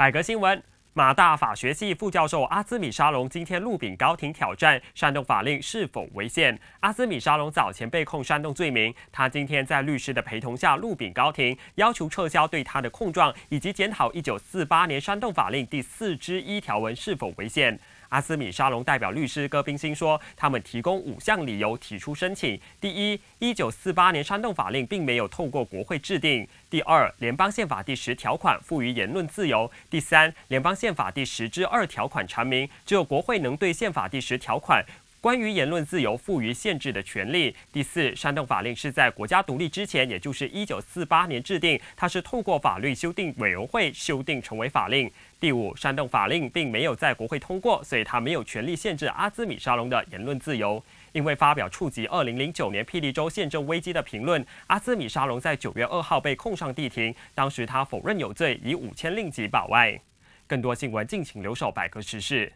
百格新闻，马大法学系副教授阿兹米沙龙今天录禀高庭挑战煽动法令是否违宪。阿兹米沙龙早前被控煽动罪名，他今天在律师的陪同下录禀高庭，要求撤销对他的控状，以及检讨1948年煽动法令第四之一条文是否违宪。阿斯米沙龙代表律师戈宾星说：“他们提供五项理由提出申请。第一一九四八年煽动法令并没有透过国会制定；第二，联邦宪法第十条款赋予言论自由；第三，联邦宪法第十之二条款阐明，只有国会能对宪法第十条款。”关于言论自由赋予限制的权利。第四，煽动法令是在国家独立之前，也就是一九四八年制定，它是透过法律修订委员会修订成为法令。第五，煽动法令并没有在国会通过，所以他没有权利限制阿兹米沙龙的言论自由。因为发表触及二零零九年霹雳州宪政危机的评论，阿兹米沙龙在九月二号被控上地庭，当时他否认有罪，以五千令吉保外。更多新闻，敬请留守百科时事。